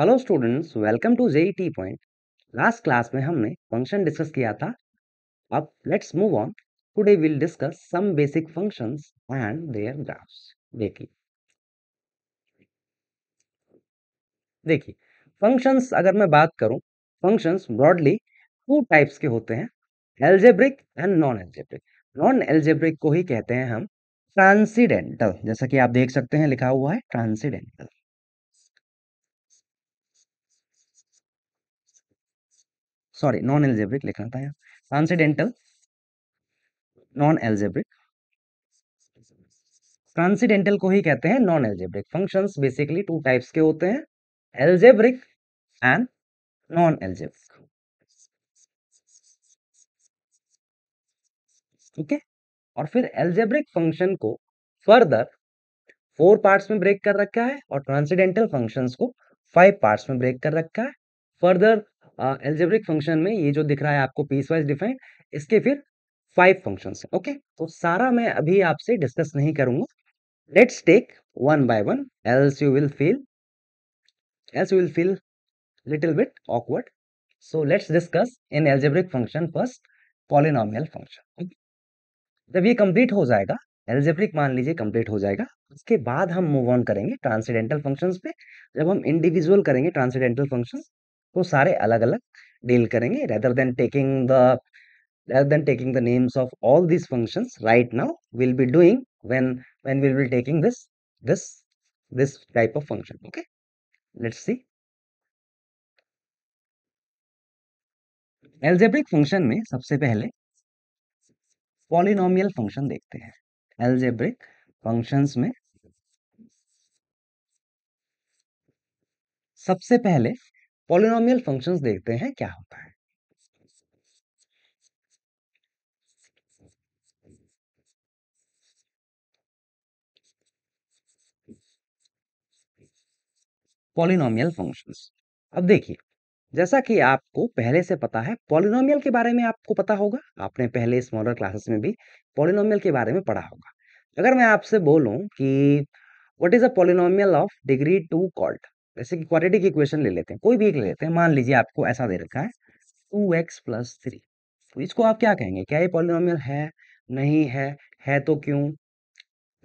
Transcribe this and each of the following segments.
Hello students welcome to J T Point last class में हमने function discuss किया था अब let's move on today will discuss some basic functions and their graphs देखिए देखिए functions अगर मैं बात करूं फंक्शंस ब्रॉडली टू टाइप्स के होते हैं algebraic and non algebraic non algebraic को ही कहते हैं हम ट्रांसीडेंटल जैसा कि आप देख सकते हैं लिखा हुआ है ट्रांसीडेंटल सॉरी नॉन एल्जेब्रिक लिखना था यहाँ ट्रांसीडेंटल नॉन एल्जेब्रिक ट्रांसीडेंटल को ही कहते हैं non algebraic function basically two types के होते हैं एल्जेब्रिक एंड नॉन एल्जेब्रिक ठीक है और फिर एल्जेब्रिक फंक्शन को फर्दर फोर पार्ट्स में ब्रेक कर रखा है और ट्रांसीडेंटल फंक्शंस को फाइव पार्ट्स में ब्रेक कर रखा है फर्दर एल्जेब्रिक फंक्शन में ये जो दिख रहा है आपको पीस वाइज डिफाइन इसके फिर फाइव फंक्शन है ओके तो सारा मैं अभी आपसे डिस्कस नहीं करूंगा let's take one by one else you will feel else you will feel little bit awkward so let's discuss in algebraic function first polynomial function जब ये कंप्लीट हो जाएगा एल्जेब्रिक मान लीजिए कंप्लीट हो जाएगा उसके बाद हम मूव ऑन करेंगे ट्रांसीडेंटल फंक्शंस पे जब हम इंडिविजुअल करेंगे ट्रांसीडेंटल फंक्शंस वो सारे अलग-अलग डील करेंगे rather than taking the rather than taking the names of all these functions right now we'll be doing when when we will be taking this this this type of function okay let's see algebraic function में सबसे पहले polynomial function देखते हैं algebraic functions में सबसे पहले polynomial functions देखते हैं क्या होता है पॉलिनोमियल फंक्शंस अब देखिए जैसा कि आपको पहले से पता है पॉलिनोमियल के बारे में आपको पता होगा आपने पहले स्मॉलर क्लासेस में भी पॉलिनोमियल के बारे में पढ़ा होगा अगर मैं आपसे बोलूं कि what is a polynomial of degree two called जैसे कि क्वाड्रेटिक इक्वेशन, ले लेते हैं कोई भी एक ले लेते हैं मान लीजिए आपको ऐसा दे रखा है टू एक्स प्लस थ्री तो इसको आप क्या कहेंगे क्या ये पॉलिनोमियल है नहीं है है तो क्यों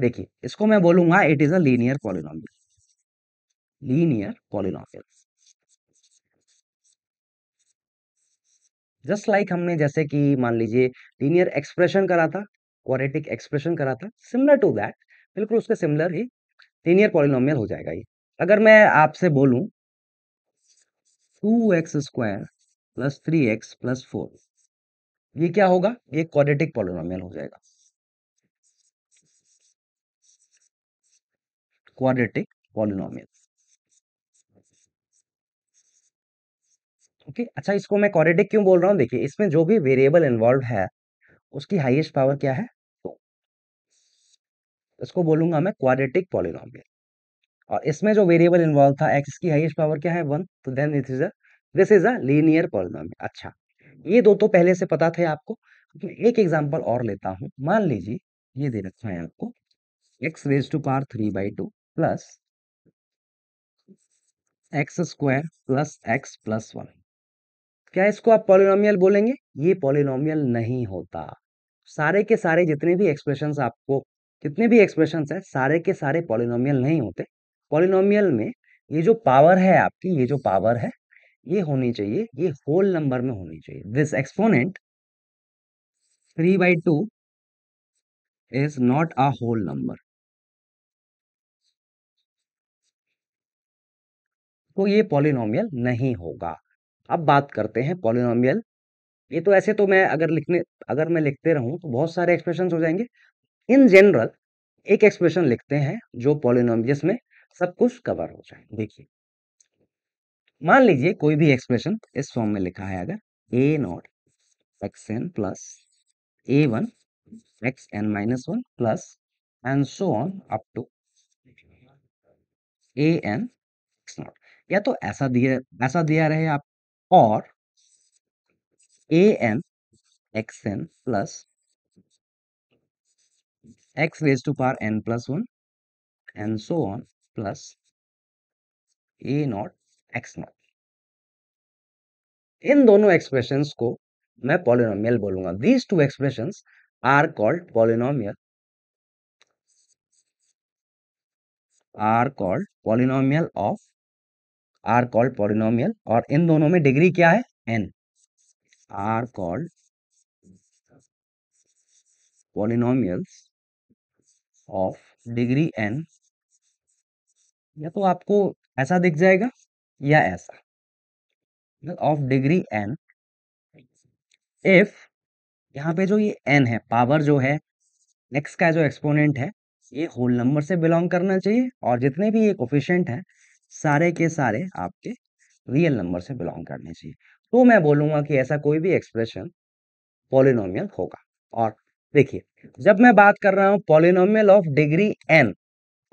देखिए इसको मैं बोलूंगा it is a linear polynomial linear polynomial just like like हमने जैसे कि मान लीजिए लीनियर एक्सप्रेशन करा था क्वारिटिक एक्सप्रेशन करा था सिमिलर टू दैट बिल्कुल उसके सिमिलर ही लीनियर पॉलिनोमियल हो जाएगा ये अगर मैं आपसे बोलूं two x square plus three x plus four ये क्या होगा ये क्वाड्रेटिक पॉलिनोमियल हो जाएगा क्वाड्रेटिक पॉलिनोमियल ओके अच्छा इसको मैं क्वाड्रेटिक क्यों बोल रहा हूं देखिए इसमें जो भी वेरिएबल इन्वॉल्व है उसकी हाईएस्ट पावर क्या है तो इसको बोलूंगा मैं क्वाड्रेटिक पॉलिनोमियल और इसमें जो वेरिएबल इन्वॉल्व था एक्स की हाइएस्ट पावर क्या है वन तो then it is a this is a linear polynomial अच्छा ये दो तो पहले से पता थे आपको एक एग्जाम्पल और लेता हूँ मान लीजिए ये दे रखा है आपको x raise to power three by two plus x square plus x plus one क्या इसको आप पॉलिनोमियल बोलेंगे ये पॉलिनोमियल नहीं होता सारे के सारे जितने भी एक्सप्रेशन आपको जितने भी एक्सप्रेशन है सारे के सारे पॉलिनोमियल नहीं होते पॉलिनोमियल में ये जो पावर है आपकी ये जो पावर है ये होनी चाहिए ये होल नंबर में होनी चाहिए this exponent three by two is not a whole number तो ये पॉलिनोमियल नहीं होगा अब बात करते हैं पॉलिनोमियल ये तो ऐसे तो मैं अगर लिखने अगर मैं लिखते रहूं तो बहुत सारे एक्सप्रेशन हो जाएंगे इन जनरल एक एक्सप्रेशन लिखते हैं जो पॉलिनोम जिसमें सब कुछ कवर हो जाए देखिए मान लीजिए कोई भी एक्सप्रेशन इस फॉर्म में लिखा है अगर a naught x n plus a one x n minus one plus and so on up to a n x naught या तो ऐसा दिया ऐसा दिया रहे आप और a n x n plus x raise to power n plus one and so on plus a naught x naught इन दोनों एक्सप्रेशन को मैं पॉलिनोमियल बोलूंगा these two expression are called polynomial are called polynomial of are called polynomial और इन दोनों में degree क्या है n are called polynomials of degree n या तो आपको ऐसा दिख जाएगा या ऐसा ऑफ डिग्री एन इफ यहाँ पे जो ये एन है पावर जो है एक्स का जो एक्सपोनेंट है ये होल नंबर से बिलोंग करना चाहिए और जितने भी ये कोफिशेंट हैं सारे के सारे आपके रियल नंबर से बिलोंग करने चाहिए तो मैं बोलूँगा कि ऐसा कोई भी एक्सप्रेशन पॉलिनोमियल होगा और देखिए जब मैं बात कर रहा हूँ polynomial of degree n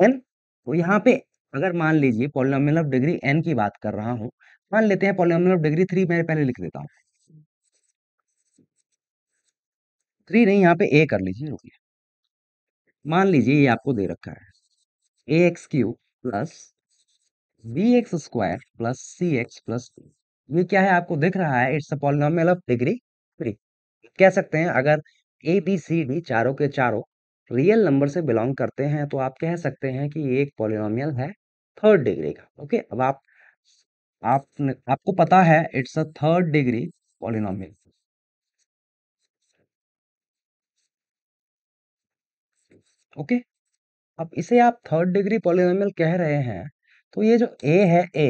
n तो यहाँ पे अगर मान लीजिए पॉलिनोमियल ऑफ डिग्री एन की बात कर रहा हूँ मान लेते हैं पॉलिनोमियल ऑफ डिग्री थ्री मैं पहले लिख देता हूँ थ्री नहीं यहाँ पे ए कर लीजिए रुकिए मान लीजिए ये आपको दे रखा है a x cube plus b x square plus c x plus ये क्या है आपको दिख रहा है it's a polynomial of degree three कह सकते हैं अगर ए बी सी डी चारों के चारों रियल नंबर से बिलोंग करते हैं तो आप कह सकते हैं कि ये एक पॉलिनोमियल है थर्ड डिग्री का ओके अब आप आपने आपको पता है it's a third degree polynomial okay अब इसे आप थर्ड डिग्री पॉलिनोम कह रहे हैं तो ये जो ए है ए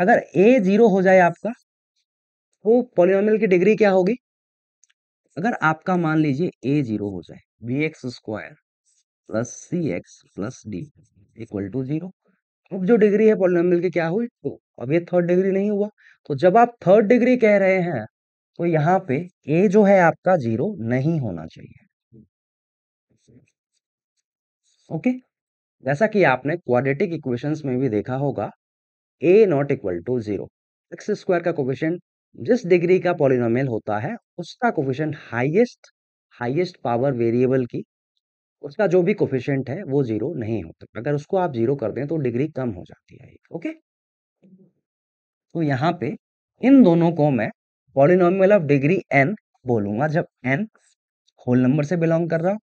अगर ए जीरो हो जाए आपका तो पॉलिनोम की डिग्री क्या होगी अगर आपका मान लीजिए ए जीरो हो जाए b x square plus c x plus d equal to zero अब जो डिग्री है पॉलिनोमियल की क्या हुई टू अब ये थर्ड डिग्री नहीं हुआ तो जब आप थर्ड डिग्री कह रहे हैं तो यहाँ पे ए जो है आपका जीरो नहीं होना चाहिए ओके जैसा कि आपने क्वाड्रेटिक इक्वेशंस में भी देखा होगा a naught equal to zero x square का कोफिशियंट जिस डिग्री का पॉलिनोमियल होता है उसका coefficient highest highest power variable की उसका जो भी कोफिशियंट है वो जीरो नहीं होता अगर उसको आप जीरो कर दें तो डिग्री कम हो जाती है ओके तो यहाँ पे इन दोनों को मैं पॉलिनॉमियल ऑफ डिग्री एन बोलूंगा जब एन होल नंबर से बिलोंग कर रहा हूँ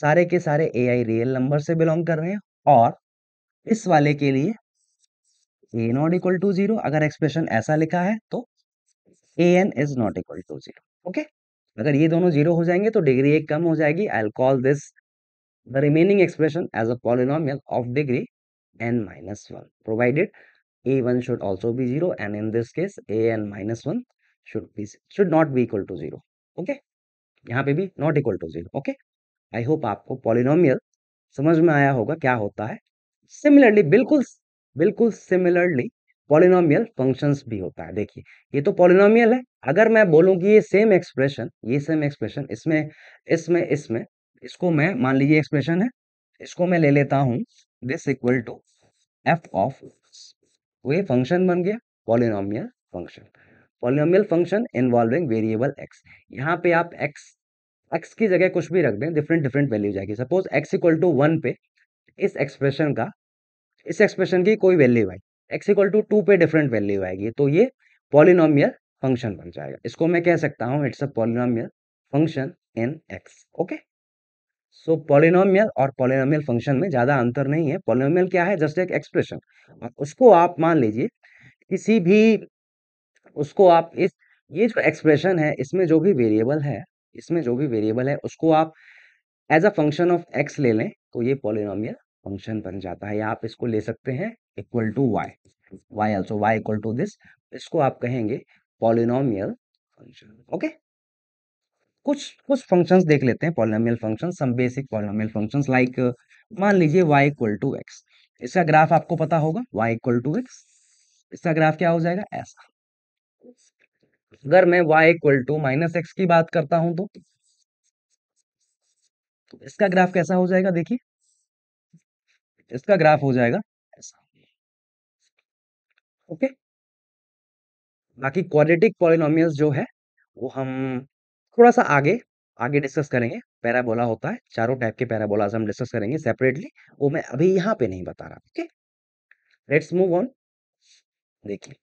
सारे के सारे ए आई रियल नंबर से बिलोंग कर रहे हैं और इस वाले के लिए a naught equal to zero अगर एक्सप्रेशन ऐसा लिखा है तो a n is not equal to zero okay अगर ये दोनों जीरो हो जाएंगे तो डिग्री एक कम हो जाएगी I call this the remaining expression as a polynomial of degree n minus 1 provided a1 should also be 0 and in this case a n minus 1 should be should not be equal to 0 okay यहाँ पे भी not equal to zero okay I hope आपको polynomial समझ में आया होगा क्या होता है सिमिलरली बिल्कुल बिल्कुल सिमिलरली पॉलिनोमियल फंक्शंस भी होता है देखिए ये तो पॉलिनोमियल है अगर मैं बोलूँ कि ये सेम एक्सप्रेशन ये सेम एक्सप्रेशन इसमें इसमें इसमें इसको मैं मान लीजिए एक्सप्रेशन है इसको मैं ले लेता हूँ this equal to f of वो ये फंक्शन बन गया polynomial function polynomial function involving variable x यहाँ पे आप एक्स एक्स की जगह कुछ भी रख दें डिफरेंट डिफरेंट वैल्यू जाएगी suppose x equal to one पे इस एक्सप्रेशन का इस एक्सप्रेशन की कोई वैल्यू आई एक्स इक्वल टू टू पे डिफरेंट वैल्यू आएगी तो ये पॉलिनोमियल फंक्शन बन जाएगा इसको मैं कह सकता हूँ it's a polynomial function in x okay so polynomial और पॉलिनोमियल फंक्शन में ज़्यादा अंतर नहीं है पॉलिनोमियल क्या है जस्ट एक एक्सप्रेशन और उसको आप मान लीजिए किसी भी उसको आप इस ये जो एक्सप्रेशन है इसमें जो भी वेरिएबल है इसमें जो भी वेरिएबल है उसको आप as a function of x ले लें तो ये पॉलिनोमियल फंक्शन बन जाता है या आप इसको ले सकते हैं equal to y y also y equal to this इसको आप कहेंगे पॉलिनोमियल फंक्शन ओके कुछ कुछ फंक्शंस देख लेते हैं polynomial function some basic polynomial function like मान लीजिए वाई इक्वल टू एक्स इसका ग्राफ आपको पता होगा वाई इक्वल टू एक्स इसका ग्राफ क्या हो जाएगा ऐसा अगर मैं y equal to minus x की बात करता हूं तो, तो इसका ग्राफ कैसा हो जाएगा देखिए इसका ग्राफ हो जाएगा ऐसा ओके बाकी क्वाड्रेटिक पॉलिनोमियल्स जो है वो हम थोड़ा सा आगे आगे डिस्कस करेंगे पैराबोला होता है चारों टाइप के पैराबोलाज हम डिस्कस करेंगे सेपरेटली वो मैं अभी यहाँ पे नहीं बता रहा ओके लेट्स मूव ऑन देखिए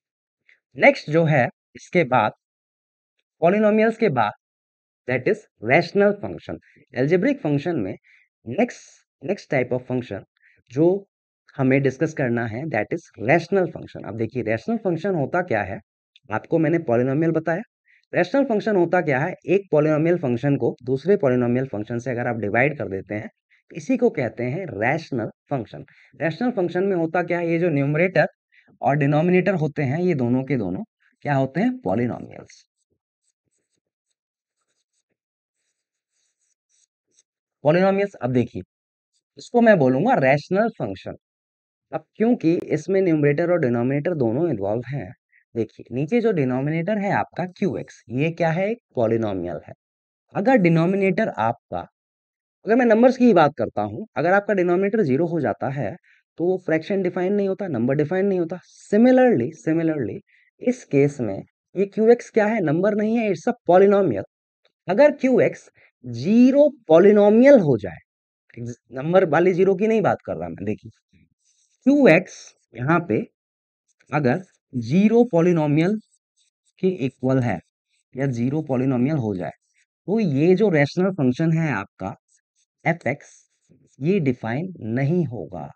नेक्स्ट जो है इसके बाद पॉलिनोमियल्स के बाद that is rational function algebraic function में next next type of function जो हमें डिस्कस करना है दैट इज रैशनल फंक्शन अब देखिए रैशनल फंक्शन होता क्या है आपको मैंने पॉलिनोमियल बताया रैशनल फंक्शन होता क्या है एक पॉलिनोमियल फंक्शन को दूसरे पॉलिनोमियल फंक्शन से अगर आप डिवाइड कर देते हैं तो इसी को कहते हैं रैशनल फंक्शन रैशनल फंक्शन में होता क्या है ये जो न्यूमरेटर और डिनोमिनेटर होते हैं ये दोनों के दोनों क्या होते हैं पॉलिनोमियल्स पॉलिनोमियल्स अब देखिए इसको मैं बोलूंगा रैशनल फंक्शन अब क्योंकि इसमें न्यूमरेटर और डिनोमिनेटर दोनों इन्वॉल्व हैं देखिए नीचे जो डिनोमिनेटर है आपका क्यू एक्स ये क्या है एक पॉलिनोमियल है अगर डिनोमिनेटर आपका अगर मैं नंबर्स की ही बात करता हूँ अगर आपका डिनोमिनेटर जीरो हो जाता है तो वो फ्रैक्शन डिफाइन नहीं होता नंबर डिफाइन नहीं होता सिमिलरली सिमिलरली इस केस में ये क्यू एक्स क्या है नंबर नहीं है इट्स अ पॉलिनोमियल अगर क्यू एक्स जीरो पॉलिनोमियल हो जाए नंबर वाली जीरो की नहीं बात कर रहा मैं देखिए क्यू एक्स यहाँ पे अगर जीरो पॉलिनोमियल के इक्वल है या जीरो पॉलिनोमियल हो जाए तो ये जो रैशनल फंक्शन है आपका एफ एक्स ये डिफाइन नहीं होगा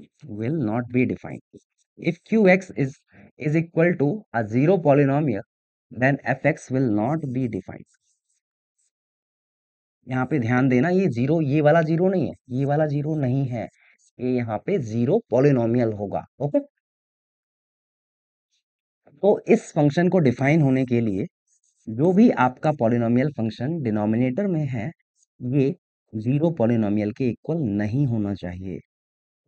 be defined if q x is is equal to a zero polynomial then f x will not be defined यहाँ पे ध्यान देना ये जीरो ये वाला जीरो नहीं है ये वाला जीरो नहीं है ये यहाँ पे जीरो पॉलिनोमियल होगा ओके तो इस फंक्शन को डिफाइन होने के लिए जो भी आपका पॉलिनोमियल फंक्शन डिनोमिनेटर में है ये जीरो पॉलिनोमियल के इक्वल नहीं होना चाहिए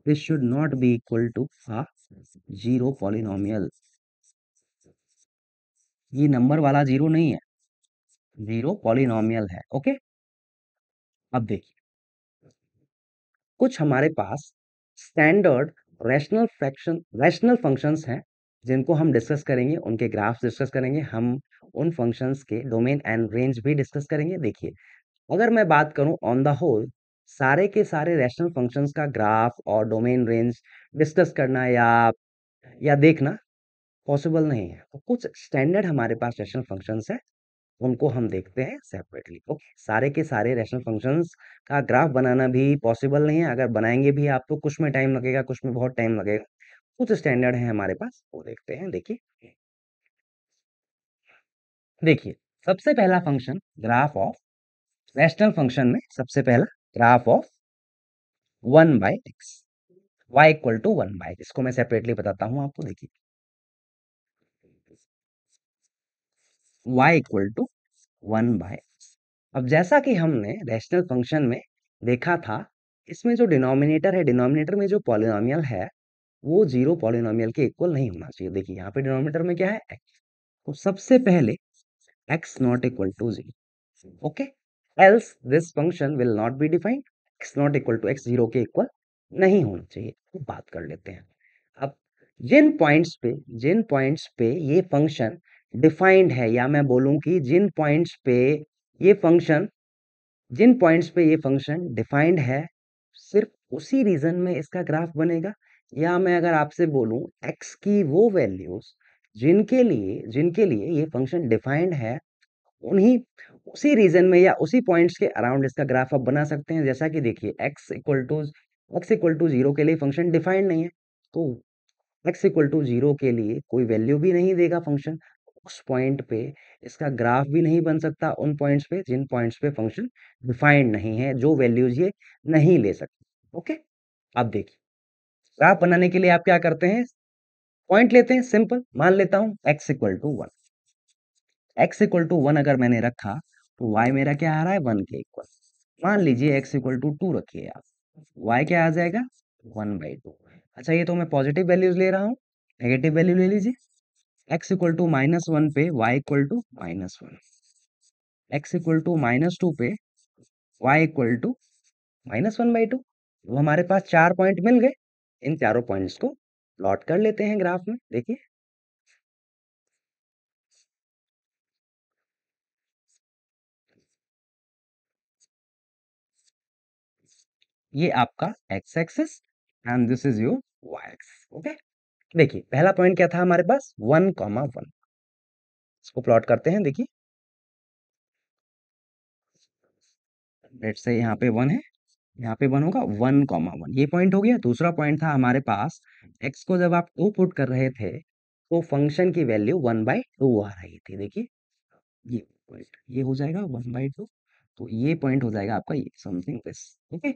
this should not be equal to a zero polynomial ये नंबर वाला जीरो नहीं है जीरो पॉलिनोमियल है ओके अब देखिए कुछ हमारे पास standard rational fraction rational functions हैं जिनको हम डिस्कस करेंगे उनके ग्राफ्स डिस्कस करेंगे हम उन फंक्शंस के डोमेन एंड रेंज भी डिस्कस करेंगे देखिए अगर मैं बात करूं ऑन द होल सारे के सारे रैशनल फंक्शंस का ग्राफ और डोमेन रेंज डिस्कस करना या या देखना पॉसिबल नहीं है तो कुछ स्टैंडर्ड हमारे पास रैशनल फंक्शंस है उनको हम देखते हैं सेपरेटली ओके सारे के सारे रैशनल फंक्शंस का ग्राफ बनाना भी पॉसिबल नहीं है अगर बनाएंगे भी आप तो कुछ में टाइम लगेगा कुछ में बहुत टाइम लगेगा कुछ स्टैंडर्ड है हमारे पास वो देखते हैं देखिए देखिए सबसे पहला function graph of rational function में सबसे पहला graph of one by x y equal to one by इसको मैं सेपरेटली बताता हूँ आपको देखिए y equal to one by अब जैसा कि हमने रैशनल फंक्शन में देखा था इसमें जो डिनोमिनेटर है डिनोमिनेटर में जो पॉलिनोमियल है वो जीरो पॉलिनोमियल के इक्वल नहीं होना चाहिए देखिए यहाँ पे डिनोमिनेटर में क्या है एक्स तो सबसे पहले x not equal to zero okay else this function will not be defined x not equal to x zero के इक्वल नहीं होना चाहिए तो बात कर लेते हैं अब जिन पॉइंट्स पे जिन पॉइंट्स पे ये फंक्शन डिफाइंड है या मैं बोलूँ कि जिन पॉइंट्स पे ये फंक्शन जिन पॉइंट्स पे ये फंक्शन डिफाइंड है सिर्फ उसी रीजन में इसका ग्राफ बनेगा या मैं अगर आपसे बोलूँ एक्स की वो वैल्यूज जिनके लिए जिनके लिए ये फंक्शन डिफाइंड है उन्हीं उसी रीजन में या उसी पॉइंट्स के अराउंड इसका ग्राफ आप बना सकते हैं जैसा कि देखिए x equal to x equal to zero के लिए फंक्शन डिफाइंड नहीं है तो एक्स इक्वल टू जीरो के लिए कोई वैल्यू भी नहीं देगा फंक्शन उस पॉइंट पे इसका ग्राफ भी नहीं बन सकता उन पॉइंट्स पे जिन पॉइंट्स पे फंक्शन डिफाइंड नहीं है जो वैल्यूज ये नहीं ले सकते ओके आप देखिए ग्राफ बनाने के लिए आप क्या करते हैं पॉइंट लेते हैं सिंपल मान लेता हूँ x equal to one x equal to one अगर मैंने रखा तो वाई मेरा क्या आ रहा है वन के इक्वल मान लीजिए एक्स इक्वल टू टू रखिए आप वाई क्या आ जाएगा वन बाई टू अच्छा ये तो मैं पॉजिटिव वैल्यूज ले रहा हूँ नेगेटिव वैल्यू ले लीजिए x equal to minus one पे y equal to minus one x equal to minus two पे y equal to minus one by two तो हमारे पास चार पॉइंट मिल गए इन चारों पॉइंट्स को प्लॉट कर लेते हैं ग्राफ में देखिए ये आपका x axis and this is your y axis okay देखिए पहला पॉइंट क्या था हमारे पास वन कॉमा वन इसको प्लॉट करते हैं देखिए लेट से यहाँ पे वन है यहाँ पे वन होगा वन कॉमा वन ये पॉइंट हो गया दूसरा पॉइंट था हमारे पास एक्स को जब आप टू पुट कर रहे थे तो फंक्शन की वैल्यू वन बाई टू आ रही थी देखिए ये पॉइंट ये हो जाएगा वन बाई टू तो ये पॉइंट हो जाएगा आपका ये समथिंग दिस ओके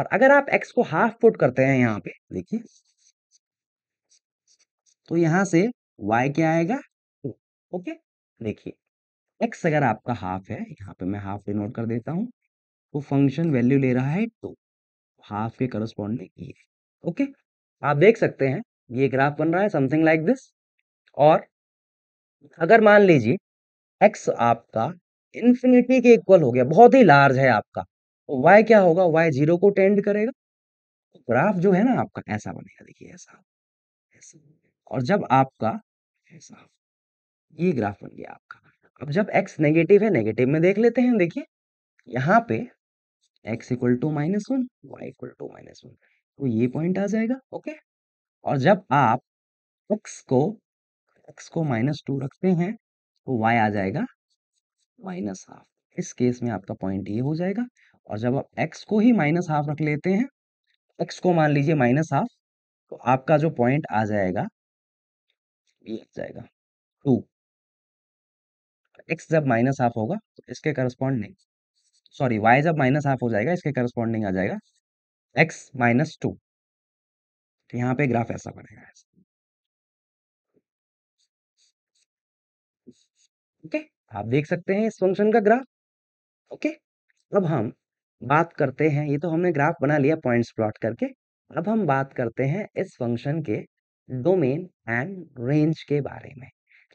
और अगर आप एक्स को हाफ पुट करते हैं यहाँ पे देखिए तो यहाँ से y क्या आएगा टू ओके देखिए x अगर आपका हाफ है यहाँ पे मैं हाफ डिनोट कर देता हूँ तो फंक्शन वैल्यू ले रहा है टू हाफ के करस्पॉन्डिंग ये e, ओके आप देख सकते हैं ये ग्राफ बन रहा है समथिंग लाइक दिस और अगर मान लीजिए एक्स आपका इन्फिनिटी के इक्वल हो गया बहुत ही लार्ज है आपका तो वाई क्या होगा वाई जीरो को टेंड करेगा तो ग्राफ जो है ना आपका ऐसा बनेगा देखिए ऐसा ऐसा और जब आपका ऐसा ये ग्राफ बन गया आपका अब जब x नेगेटिव है नेगेटिव में देख लेते हैं देखिए यहाँ पे x equal to minus one y equal to minus one तो ये पॉइंट आ जाएगा ओके और जब आप x को x को माइनस टू रखते हैं तो y आ जाएगा माइनस हाफ इस केस में आपका पॉइंट ये हो जाएगा और जब आप x को ही माइनस हाफ रख लेते हैं x को मान लीजिए माइनस हाफ तो आपका जो पॉइंट आ जाएगा बी जाएगा टू एक्स जब माइनस हाफ होगा तो इसके करस्पॉन्डिंग सॉरी वाई जब माइनस हाफ हो जाएगा इसके करस्पॉन्डिंग आ जाएगा एक्स माइनस टू तो यहाँ पे ग्राफ ऐसा बनेगा ओके okay? आप देख सकते हैं इस फंक्शन का ग्राफ ओके okay? अब हम बात करते हैं ये तो हमने ग्राफ बना लिया पॉइंट्स प्लॉट करके अब हम बात करते हैं इस फंक्शन के डोमेन एंड रेंज के बारे में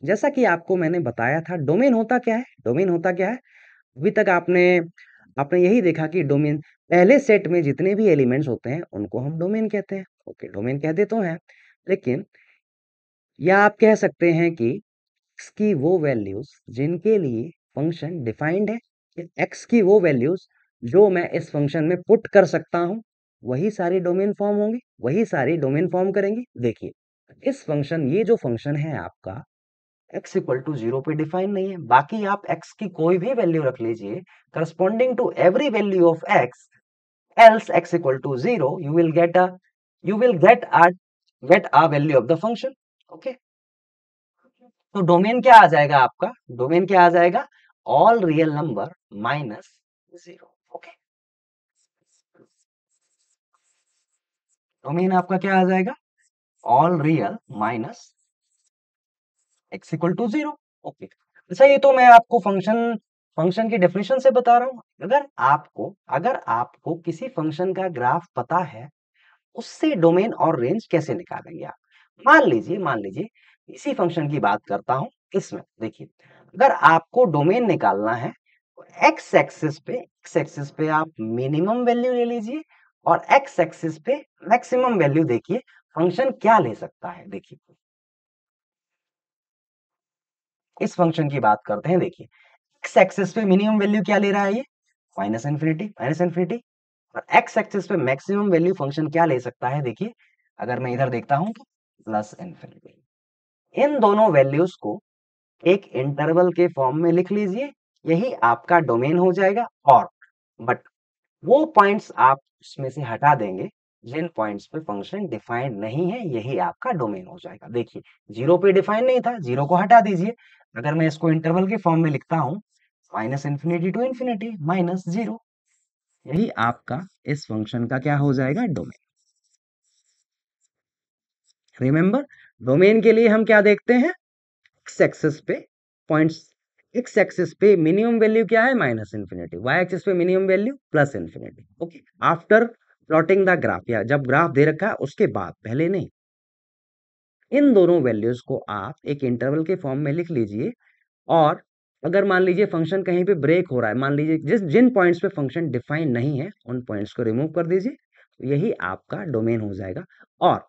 जैसा कि आपको मैंने बताया था डोमेन होता क्या है डोमेन होता क्या है अभी तक आपने आपने यही देखा कि डोमेन पहले सेट में जितने भी एलिमेंट्स होते हैं उनको हम डोमेन कहते हैं ओके डोमेन कहते तो हैं लेकिन या आप कह सकते हैं कि एक्स की वो वैल्यूज जिनके लिए फंक्शन डिफाइंड है एक्स की वो वैल्यूज जो मैं इस फंक्शन में पुट कर सकता हूं वही सारे डोमेन फॉर्म होंगे वही सारे डोमेन फॉर्म करेंगे देखिए इस फंक्शन ये जो फंक्शन है आपका x इक्वल टू जीरो पे डिफाइन नहीं है बाकी आप x की कोई भी वैल्यू रख लीजिए corresponding to every value of x else x equal to zero you will get a you will get a get a value of the function okay तो डोमेन क्या आ जाएगा आपका डोमेन क्या आ जाएगा all real number minus zero domain तो आपका क्या आ जाएगा all real minus x equal to zero okay अच्छा ये तो मैं आपको फंक्शन फंक्शन की डेफिनेशन से बता रहा हूं अगर आपको अगर आपको किसी फंक्शन का ग्राफ पता है उससे डोमेन और रेंज कैसे निकालेंगे आप मान लीजिए मान लीजिए इसी फंक्शन की बात करता हूँ इसमें देखिए अगर आपको डोमेन निकालना है तो एक्स एक्सिस पे एक्स एक्सिस पे आप मिनिमम वैल्यू ले लीजिए और एक्स एक्सिस पे मैक्सिमम वैल्यू देखिए फंक्शन क्या ले सकता है देखिए इस फंक्शन की बात करते हैं देखिए एक्स एक्सिस पे मिनिमम वैल्यू क्या ले रहा है ये माइनस इन्फिनिटी माइनस इन्फिनिटी और एक्स एक्सिस पे मैक्सिमम वैल्यू फंक्शन क्या ले सकता है देखिए अगर मैं इधर देखता हूं प्लस तो इन्फिनिटी इन दोनों वैल्यूज को एक इंटरवल के फॉर्म में लिख लीजिए यही आपका डोमेन हो जाएगा और बट वो पॉइंट्स आप उसमें से हटा देंगे जिन पॉइंट्स पे फंक्शन डिफाइंड नहीं है यही आपका डोमेन हो जाएगा देखिए जीरो पे डिफाइन नहीं था जीरो को हटा दीजिए अगर मैं इसको इंटरवल के फॉर्म में लिखता हूं minus infinity to infinity minus zero यही आपका इस फंक्शन का क्या हो जाएगा डोमेन रिमेंबर डोमेन के लिए हम क्या देखते हैं एक्स एक्सेस पे पॉइंट्स एक्स एक्सिस पे मिनिमम वैल्यू क्या है माइनस इन्फिनिटी वाई एक्सिस पे minimum value plus infinity okay after plotting the graph या जब ग्राफ दे रखा है उसके बाद पहले नहीं इन दोनों वैल्यूज को आप एक इंटरवल के फॉर्म में लिख लीजिए और अगर मान लीजिए फंक्शन कहीं पे ब्रेक हो रहा है मान लीजिए जिस जिन पॉइंट्स पे फंक्शन डिफाइन नहीं है उन पॉइंट्स को रिमूव कर दीजिए तो यही आपका डोमेन हो जाएगा और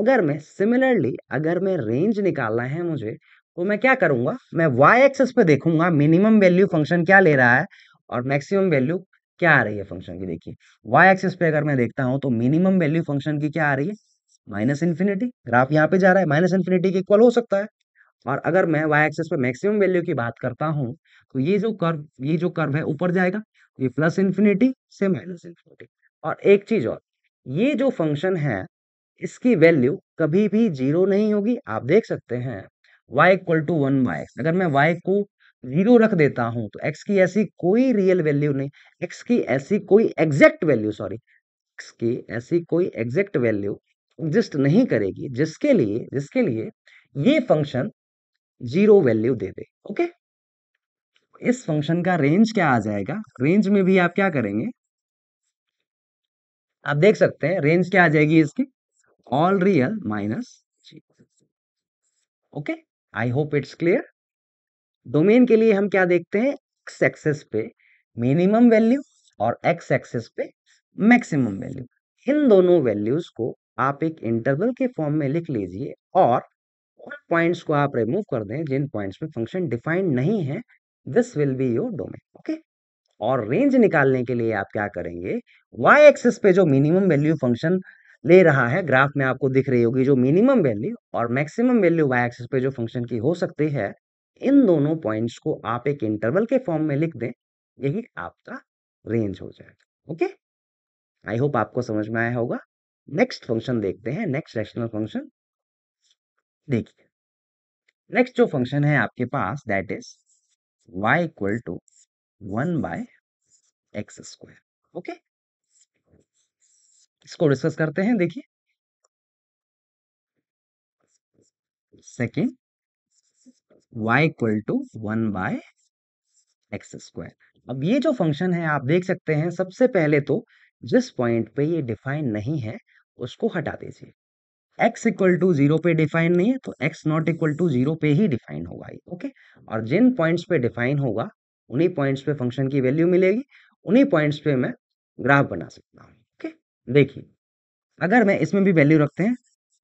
अगर मैं सिमिलरली अगर मैं रेंज निकालना है मुझे तो मैं क्या करूंगा मैं वाई एक्सेस पे देखूंगा मिनिमम वैल्यू फंक्शन क्या ले रहा है और मैक्सिमम वैल्यू क्या आ रही है फंक्शन की देखिए वाई एक्सेस पे अगर मैं देखता हूं तो मिनिमम वैल्यू फंक्शन की क्या आ रही है माइनस इन्फिनिटी ग्राफ यहाँ पे जा रहा है माइनस इन्फिनिटी के इक्वल हो सकता है और अगर मैं वाई एक्सेस पे मैक्सिमम वैल्यू की बात करता हूँ तो ये जो कर्व ये जो कर्व है ऊपर जाएगा ये प्लस इन्फिनिटी से माइनस इन्फिनिटी और एक चीज और ये जो फंक्शन है इसकी वैल्यू कभी भी जीरो नहीं होगी आप देख सकते हैं y equal to one y x अगर मैं वाई को जीरो रख देता हूं तो एक्स की ऐसी कोई रियल वैल्यू नहीं एक्स की ऐसी कोई एग्जैक्ट वैल्यू सॉरी एक्स की ऐसी कोई एग्जैक्ट वैल्यू एग्जिस्ट नहीं करेगी जिसके लिए जिसके लिए ये फंक्शन जीरो वैल्यू दे दे ओके इस फंक्शन का रेंज क्या आ जाएगा रेंज में भी आप क्या करेंगे आप देख सकते हैं रेंज क्या आ जाएगी इसकी ऑल रियल माइनस जी okay I hope it's clear domain के लिए हम क्या देखते हैं एक्स एक्सेस पे मिनिमम वैल्यू और एक्स एक्सेस पे मैक्सिमम वैल्यू इन दोनों वैल्यूज को आप एक इंटरवल के फॉर्म में लिख लीजिए और उन पॉइंट्स को आप रिमूव कर दें जिन पॉइंट्स में फंक्शन डिफाइंड नहीं है this will be your domain okay और रेंज निकालने के लिए आप क्या करेंगे वाई एक्सेस पे जो मिनिमम वैल्यू फंक्शन ले रहा है ग्राफ में आपको दिख रही होगी जो मिनिमम वैल्यू और मैक्सिमम वैल्यू वाई एक्सिस पे जो फंक्शन की हो सकती है इन दोनों पॉइंट्स को आप एक इंटरवल के फॉर्म में लिख दें यही आपका रेंज हो जाएगा ओके आई होप आपको समझ में आया होगा नेक्स्ट फंक्शन देखते हैं नेक्स्ट रैशनल फंक्शन देखिए नेक्स्ट जो फंक्शन है आपके पास that is y equal to one by x square okay इसको डिस्कस करते हैं देखिए second y equal to one by x square अब ये जो फंक्शन है आप देख सकते हैं सबसे पहले तो जिस पॉइंट पे ये डिफाइन नहीं है उसको हटा दीजिए x इक्वल टू जीरो पे डिफाइन नहीं है तो x not equal to zero पे ही डिफाइन होगा ये ओके और जिन पॉइंट्स पे डिफाइन होगा उन्हीं पॉइंट्स पे फंक्शन की वैल्यू मिलेगी उन्हीं पॉइंट्स पे मैं ग्राफ बना सकता हूँ देखिए अगर मैं इसमें भी वैल्यू रखते हैं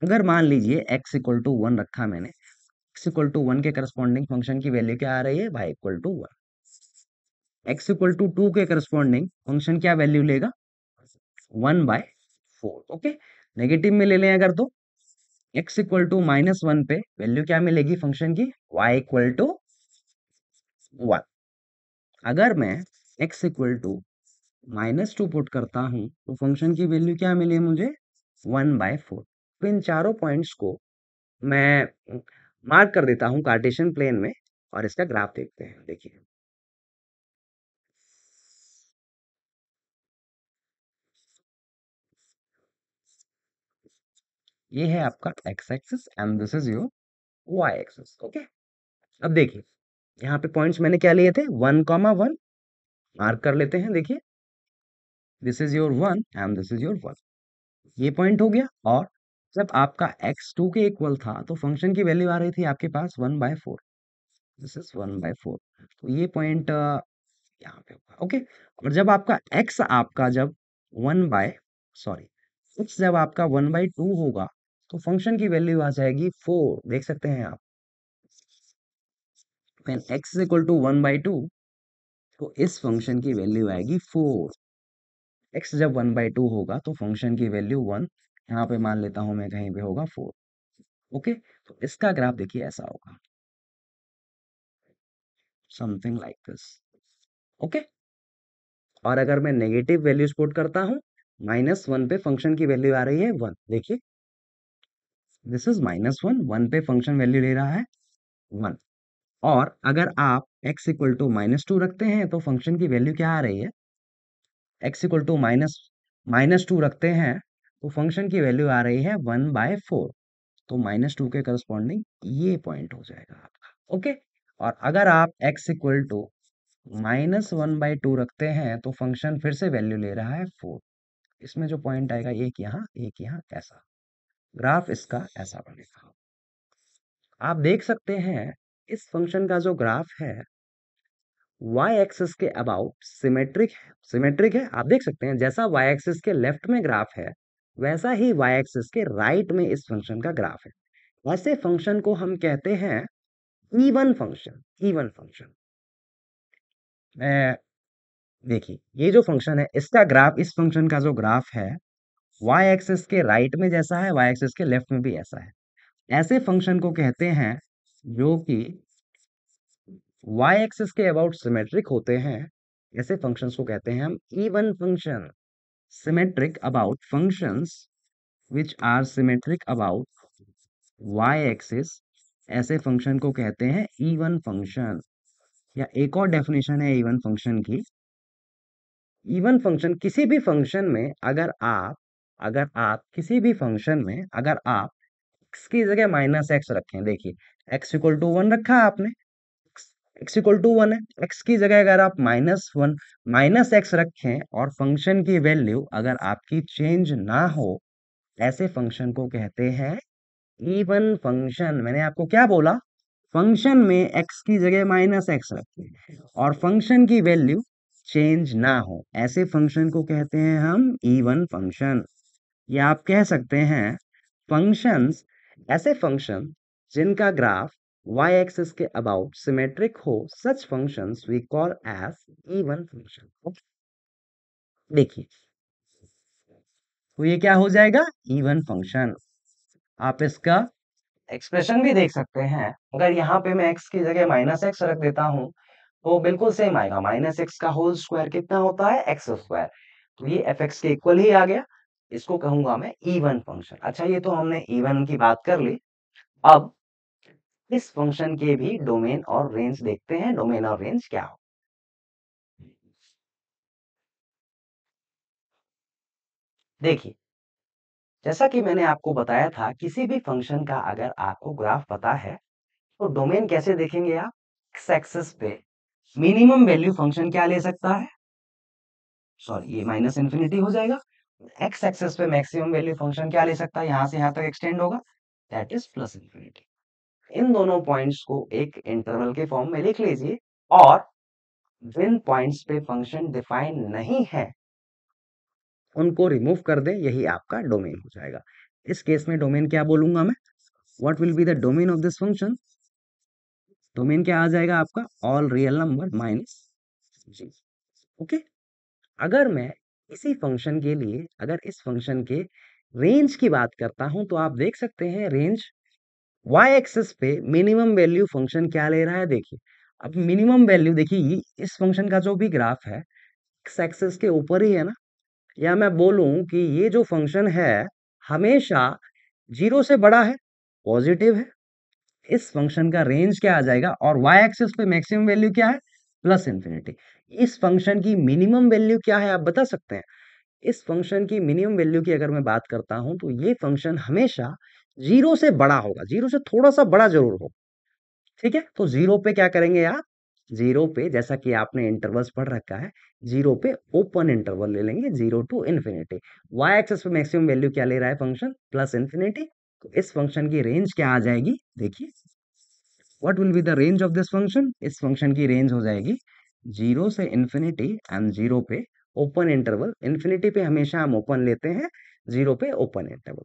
अगर मान लीजिए x इक्वल टू वन रखा मैंने x इक्वल टू वन के करस्पॉन्डिंग फंक्शन की वैल्यू क्या आ रही है y equal to one x equal to two के करस्पॉन्डिंग फंक्शन क्या वैल्यू लेगा one by four okay negative में ले लें अगर तो x equal to minus one पे वैल्यू क्या मिलेगी फंक्शन की y इक्वल टू वन अगर मैं x equal to minus two put करता हूँ तो फंक्शन की वैल्यू क्या मिली मुझे वन बाय फोर तो इन चारों पॉइंट्स को मैं मार्क कर देता हूँ कार्टेशियन प्लेन में और इसका ग्राफ देखते हैं देखिए ये है आपका x axis and this is your y axis okay अब देखिए यहाँ पे पॉइंट्स मैंने क्या लिए थे वन कॉमा वन मार्क कर लेते हैं देखिए this is your one and this is your one ये पॉइंट हो गया और जब आपका एक्स टू के इक्वल था तो फंक्शन की वैल्यू आ रही थी आपके पास one by four this is one by four तो ये पॉइंट uh, यहाँ पे होगा ओके और जब आपका एक्स आपका जब वन बाय सॉरी एक्स जब आपका वन बाय टू होगा तो फंक्शन की वैल्यू आ जाएगी फोर देख सकते हैं आप x equal to one by two तो इस फंक्शन की वैल्यू आएगी फोर एक्स जब वन बाई टू होगा तो फंक्शन की वैल्यू वन यहाँ पे मान लेता हूँ मैं कहीं पे होगा फोर ओके तो इसका ग्राफ देखिए ऐसा होगा समथिंग लाइक दिस ओके और अगर मैं नेगेटिव वैल्यू स्पोर्ट करता हूँ माइनस वन पे फंक्शन की वैल्यू आ रही है वन देखिए this is minus one one पे फंक्शन वैल्यू ले रहा है वन और अगर आप x equal to minus two रखते हैं तो फंक्शन की वैल्यू क्या आ रही है x equal to minus minus two रखते हैं तो फंक्शन की वैल्यू आ रही है वन बाय फोर तो माइनस टू के करस्पॉन्डिंग ये पॉइंट हो जाएगा आपका ओके और अगर आप x equal to minus one by two रखते हैं तो फंक्शन फिर से वैल्यू ले रहा है फोर इसमें जो पॉइंट आएगा एक यहाँ एक यहाँ ऐसा ग्राफ इसका ऐसा बनेगा आप देख सकते हैं इस फंक्शन का जो ग्राफ है वाई एक्सेस के अबाउट सिमेट्रिक सिमेट्रिक है आप देख सकते हैं जैसा वाई एक्सेस के लेफ्ट में ग्राफ है वैसा ही वाई एक्सेस के राइट right में इस फंक्शन का ग्राफ है ऐसे फंक्शन को हम कहते हैं इवन फंक्शन इवन फंक्शन देखिए ये जो फंक्शन है इसका ग्राफ इस फंक्शन का जो ग्राफ है वाई एक्सेस के राइट right में जैसा है वाई एक्सेस के लेफ्ट में भी ऐसा है ऐसे फंक्शन को कहते हैं जो कि वाई एक्सिस के अबाउट सिमेट्रिक होते हैं ऐसे फंक्शंस को कहते हैं हम even function symmetric about functions which are symmetric about y axis ऐसे फंक्शन को कहते हैं इवन फंक्शन या एक और डेफिनेशन है इवन फंक्शन की इवन फंक्शन किसी भी फंक्शन में अगर आप अगर आप किसी भी फंक्शन में अगर आप एक्स की जगह माइनस एक्स रखें देखिए एक्स इक्वल टू वन रखा आपने एक्स इक्वल टू वन है एक्स की जगह अगर आप माइनस वन माइनस एक्स रखें और फंक्शन की वैल्यू अगर आपकी चेंज ना हो ऐसे फंक्शन को कहते हैं इवन फंक्शन मैंने आपको क्या बोला फंक्शन में एक्स की जगह माइनस एक्स रखें और फंक्शन की वैल्यू चेंज ना हो ऐसे फंक्शन को कहते हैं हम इवन फंक्शन या आप कह सकते हैं फंक्शंस ऐसे फंक्शन जिनका ग्राफ y एक्सिस के अबाउट सिमेट्रिक हो such function we call as even function देखिए तो ये क्या हो जाएगा इवन फंक्शन आप इसका एक्सप्रेशन भी देख सकते हैं अगर यहाँ पे मैं x की जगह माइनस एक्स रख देता हूँ तो बिल्कुल सेम आएगा माइनस एक्स का होल स्क्वायर कितना होता है एक्स स्क्वायर तो ये एफ एक्स के इक्वल ही आ गया इसको कहूंगा मैं इवन फंक्शन अच्छा ये तो हमने इवन की बात कर ली अब इस फंक्शन के भी डोमेन और रेंज देखते हैं डोमेन और रेंज क्या हो देखिए जैसा कि मैंने आपको बताया था किसी भी फंक्शन का अगर आपको ग्राफ पता है तो डोमेन कैसे देखेंगे आप एक्स एक्सेस पे मिनिमम वैल्यू फंक्शन क्या ले सकता है सॉरी ये माइनस इन्फिनिटी हो जाएगा एक्स एक्सेस पे मैक्सिमम वैल्यू फंक्शन क्या ले सकता है यहां से यहां तक तो एक्सटेंड होगा दैट इज प्लस इन्फिनिटी इन दोनों पॉइंट्स को एक इंटरवल के फॉर्म में लिख लीजिए और जिन पॉइंट्स पे फंक्शन डिफाइन नहीं है उनको रिमूव कर दें यही आपका डोमेन हो जाएगा इस केस में डोमेन क्या बोलूंगा मैं what will be the domain of this function domain क्या आ जाएगा आपका ऑल रियल नंबर माइनस जी ओके अगर मैं इसी फंक्शन के लिए अगर इस फंक्शन के रेंज की बात करता हूं तो आप देख सकते हैं रेंज वाई एक्सेस पे मिनिमम वैल्यू फंक्शन क्या ले रहा है देखिए अब मिनिमम वैल्यू देखिए इस फंक्शन का जो भी ग्राफ है एक्स एक्सेस के ऊपर ही है ना या मैं बोलूं कि ये जो फंक्शन है हमेशा जीरो से बड़ा है पॉजिटिव है इस फंक्शन का रेंज क्या आ जाएगा और वाई एक्सेस पे मैक्सिमम वैल्यू क्या है प्लस इंफिनिटी इस फंक्शन की मिनिमम वैल्यू क्या है आप बता सकते हैं इस फंक्शन की मिनिमम वैल्यू की अगर मैं बात करता हूं तो ये फंक्शन हमेशा जीरो से बड़ा होगा जीरो से थोड़ा सा बड़ा जरूर होगा ठीक है तो जीरो पे क्या करेंगे आप जीरो पे जैसा कि आपने इंटरवल्स पढ़ रखा है जीरो पे ओपन इंटरवल ले लेंगे zero to infinity y axis पे मैक्सिमम वैल्यू क्या ले रहा है फंक्शन प्लस इन्फिनिटी तो इस फंक्शन की रेंज क्या आ जाएगी देखिए what will be the range of this function इस फंक्शन की रेंज हो जाएगी जीरो से इन्फिनिटी एंड जीरो पे ओपन इंटरवल इन्फिनिटी पे हमेशा हम ओपन लेते हैं जीरो पे ओपन इंटरवल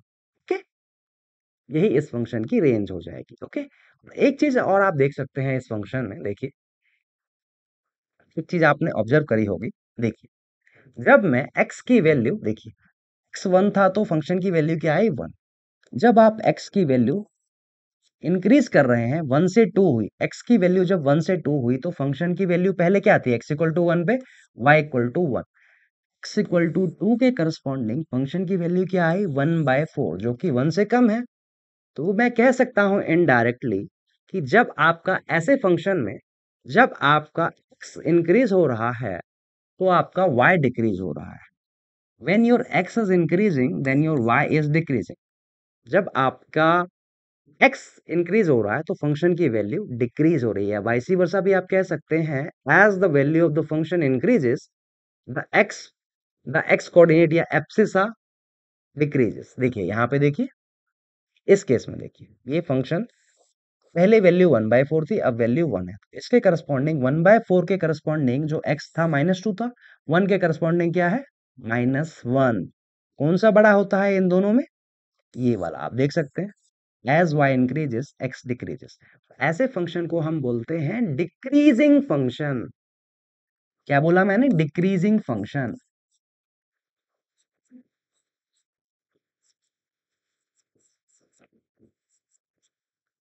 यही इस फंक्शन की रेंज हो जाएगी ओके एक चीज और आप देख सकते हैं इस फंक्शन में देखिए एक चीज आपने ऑब्जर्व करी होगी देखिए जब मैं x की वैल्यू देखिए x वन था तो फंक्शन की वैल्यू क्या आई वन जब आप x की वैल्यू इंक्रीज कर रहे हैं वन से टू हुई x की वैल्यू जब वन से टू हुई तो फंक्शन की वैल्यू पहले क्या थी x इक्वल टू वन पे y equal to one x equal to two के करस्पॉन्डिंग फंक्शन की वैल्यू क्या आई वन बाय फोर जो कि वन से कम है तो मैं कह सकता हूँ इनडायरेक्टली कि जब आपका ऐसे फंक्शन में जब आपका एक्स इंक्रीज हो रहा है तो आपका वाई डिक्रीज हो रहा है when your x is increasing then your y is decreasing जब आपका एक्स इंक्रीज हो रहा है तो फंक्शन की वैल्यू डिक्रीज हो रही है वाइसी वर्षा भी आप कह सकते हैं as the value of the function increases the x the x coordinate या एप्सिसा डिक्रीजेस देखिए यहाँ पे देखिए इस केस में देखिए ये फंक्शन पहले वैल्यू वन बाय फोर थी अब वैल्यू वन है तो इसके करस्पॉन्डिंग वन बाय फोर के करस्पॉन्डिंग जो एक्स था माइनस टू था वन के करस्पॉन्डिंग क्या है माइनस वन कौन सा बड़ा होता है इन दोनों में ये वाला आप देख सकते हैं as y increases x decreases ऐसे फंक्शन को हम बोलते हैं डिक्रीजिंग फंक्शन क्या बोला मैंने decreasing function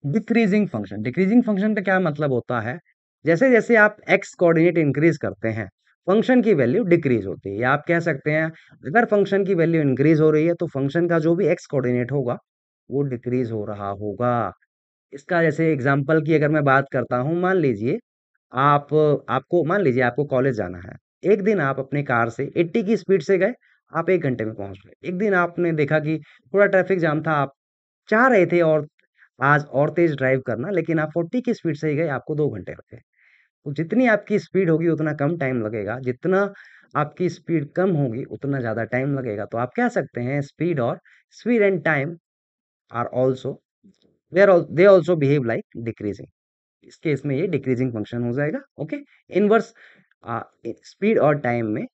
decreasing function decreasing function का क्या मतलब होता है जैसे जैसे आप एक्स कोऑर्डिनेट इंक्रीज करते हैं फंक्शन की वैल्यू डिक्रीज होती है या आप कह सकते हैं अगर फंक्शन की वैल्यू इंक्रीज हो रही है तो फंक्शन का जो भी एक्स कोऑर्डिनेट होगा वो डिक्रीज हो रहा होगा इसका जैसे एग्जाम्पल की अगर मैं बात करता हूँ मान लीजिए आप आपको मान लीजिए आपको कॉलेज जाना है एक दिन आप अपने कार से एट्टी की स्पीड से गए आप एक घंटे में पहुंच गए एक दिन आपने देखा कि थोड़ा ट्रैफिक जाम था आप चाह रहे थे और आज और तेज ड्राइव करना लेकिन आप फोर्टी की स्पीड से ही गए आपको दो घंटे लगे तो जितनी आपकी स्पीड होगी उतना कम टाइम लगेगा जितना आपकी स्पीड कम होगी उतना ज़्यादा टाइम लगेगा तो आप कह सकते हैं स्पीड और speed and time are also they are they also behave like decreasing इस केस में ये डिक्रीजिंग फंक्शन हो जाएगा ओके इनवर्स स्पीड और टाइम में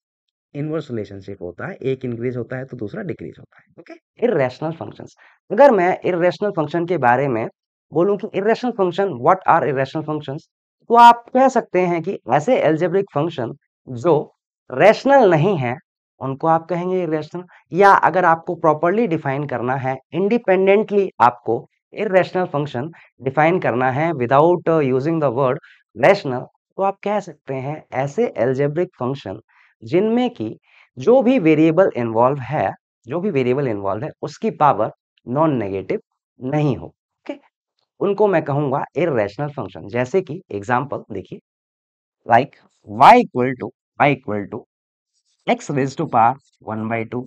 इनवर्स रिलेशनशिप होता है एक इंक्रीज होता है तो दूसरा डिक्रीज होता है ओके इेशनल फंक्शन अगर मैं इेशनल फंक्शन के बारे में बोलूँ कि rational function what are rational functions तो आप कह सकते हैं कि ऐसे एल्जेब्रिक फंक्शन जो रैशनल नहीं है उनको आप कहेंगे इेशनल या अगर आपको प्रॉपरली डिफाइन करना है इंडिपेंडेंटली आपको इेशनल फंक्शन डिफाइन करना है without using the word rational तो आप कह सकते हैं ऐसे एल्जेब्रिक फंक्शन जिनमें कि जो भी वेरिएबल इन्वॉल्व है जो भी वेरिएबल इन्वॉल्व है उसकी पावर नॉन नेगेटिव नहीं हो ओके उनको मैं कहूंगा इेशनल फंक्शन जैसे कि एग्जाम्पल देखिए like y equal to y equal to x raise to power one by two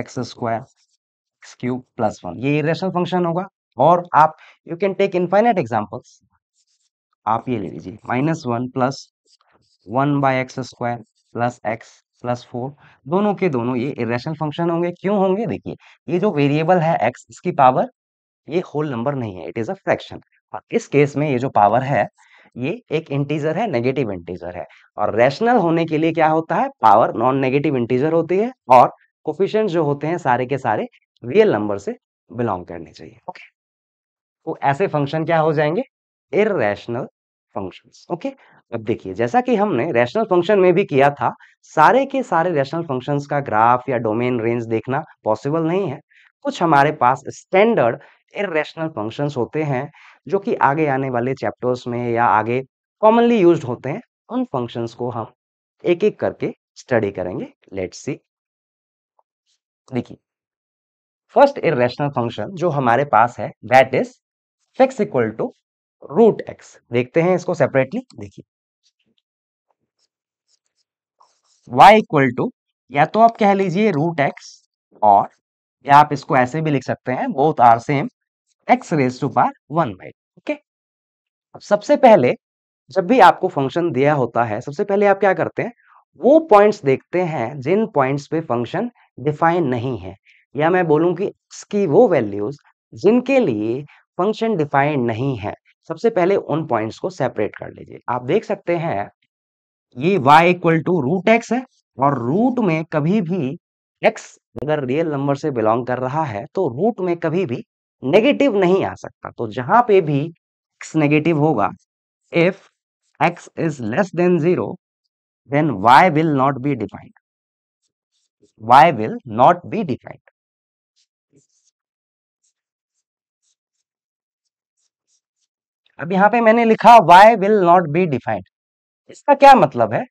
x square x cube plus one ये इेशनल फंक्शन होगा और आप you can take infinite examples आप ये ले लीजिए minus one plus one by x square plus x plus four दोनों के दोनों ये इेशनल फंक्शन होंगे क्यों होंगे देखिए ये जो वेरिएबल है एक्स इसकी पावर ये होल नंबर नहीं है इट इज अ फ्रैक्शन और इस केस में ये जो पावर है ये एक इंटीजर है नेगेटिव इंटीजर है और रैशनल होने के लिए क्या होता है पावर नॉन नेगेटिव इंटीजर होती है और कोफिशेंट जो होते हैं सारे के सारे रियल नंबर से बिलोंग करने चाहिए ओके okay. तो ऐसे फंक्शन क्या हो जाएंगे इेशनल फंक्शंस ओके अब देखिए जैसा कि हमने रैशनल फंक्शन में भी किया था सारे के सारे रैशनल फंक्शंस का ग्राफ या डोमेन रेंज देखना पॉसिबल नहीं है कुछ हमारे पास स्टैंडर्ड इेशनल फंक्शंस होते हैं जो कि आगे आने वाले चैप्टर्स में या आगे कॉमनली यूज होते हैं उन फंक्शंस को हम एक एक करके स्टडी करेंगे लेट सी देखिए फर्स्ट इेशनल फंक्शन जो हमारे पास है that is f x equal to root x देखते हैं इसको सेपरेटली देखिए y इक्वल टू या तो आप कह लीजिए रूट एक्स और या आप इसको ऐसे भी लिख सकते हैं both are same x raise to power one by okay अब सबसे पहले जब भी आपको फंक्शन दिया होता है सबसे पहले आप क्या करते हैं वो पॉइंट्स देखते हैं जिन पॉइंट्स पे फंक्शन डिफाइन नहीं है या मैं बोलूं कि एक्स की वो वैल्यूज जिनके लिए फंक्शन डिफाइंड नहीं है सबसे पहले उन पॉइंट्स को सेपरेट कर लीजिए आप देख सकते हैं ये y equal to root x है और रूट में कभी भी x अगर रियल नंबर से बिलोंग कर रहा है तो रूट में कभी भी नेगेटिव नहीं आ सकता तो जहां पे भी x नेगेटिव होगा if x is less than zero then y will not be defined y will not be defined अब यहाँ पे मैंने लिखा y will not be defined इसका क्या मतलब है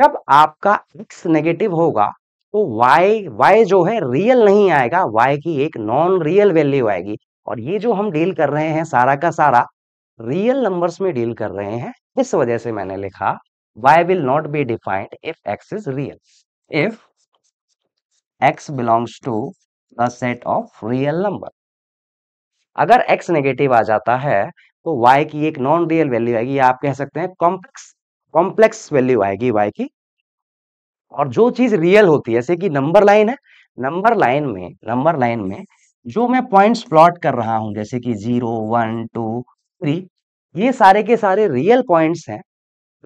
जब आपका एक्स नेगेटिव होगा तो वाई वाई जो है रियल नहीं आएगा वाई की एक नॉन रियल वैल्यू आएगी और ये जो हम डील कर रहे हैं सारा का सारा रियल नंबर्स में डील कर रहे हैं इस वजह से मैंने लिखा y will not be defined if x is real if x belongs to the set of real number अगर एक्स नेगेटिव आ जाता है तो y की एक नॉन रियल वैल्यू आएगी आप कह सकते हैं कॉम्प्लेक्स कॉम्प्लेक्स वैल्यू आएगी y की और जो चीज रियल होती है जैसे कि नंबर लाइन है नंबर लाइन में नंबर लाइन में जो मैं पॉइंट्स प्लॉट कर रहा हूं जैसे कि जीरो वन टू थ्री ये सारे के सारे रियल पॉइंट्स हैं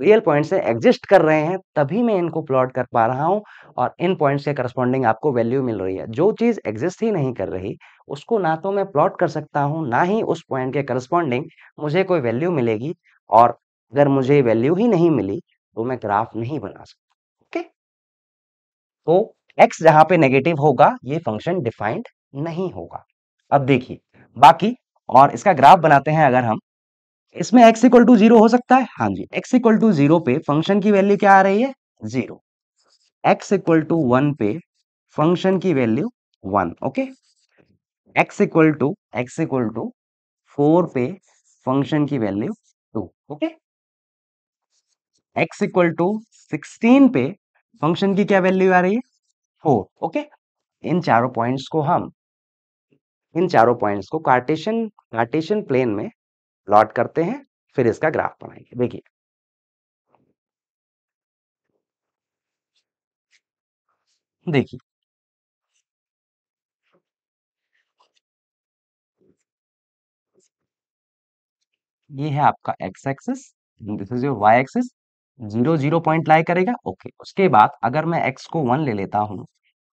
रियल पॉइंट से एग्जिस्ट कर रहे हैं तभी मैं इनको प्लॉट कर पा रहा हूं और इन पॉइंट्स के करस्पॉन्डिंग आपको वैल्यू मिल रही है जो चीज़ एग्जिस्ट ही नहीं कर रही उसको ना तो मैं प्लॉट कर सकता हूं ना ही उस पॉइंट के करस्पॉन्डिंग मुझे कोई वैल्यू मिलेगी और अगर मुझे वैल्यू ही नहीं मिली तो मैं ग्राफ नहीं बना सकता ओके तो एक्स जहां पे नेगेटिव होगा ये फंक्शन डिफाइंड नहीं होगा अब देखिए बाकी और इसका ग्राफ बनाते हैं अगर हम इसमें x इक्वल टू जीरो हो सकता है हाँ जी x इक्वल टू जीरो पे फंक्शन की वैल्यू क्या आ रही है zero x equal to one पे फंक्शन की value one okay x equal to x equal to four पे फंक्शन की value two okay x equal to sixteen पे फंक्शन की क्या वैल्यू आ रही है फोर ओके okay? इन चारों पॉइंट्स को हम इन चारों पॉइंट्स को कार्टेशन कार्टेशन प्लेन में प्लॉट करते हैं फिर इसका ग्राफ बनाएंगे देखिए देखिए ये है आपका x axis this is your y axis zero zero point lie करेगा ओके उसके बाद अगर मैं एक्स को वन ले लेता हूं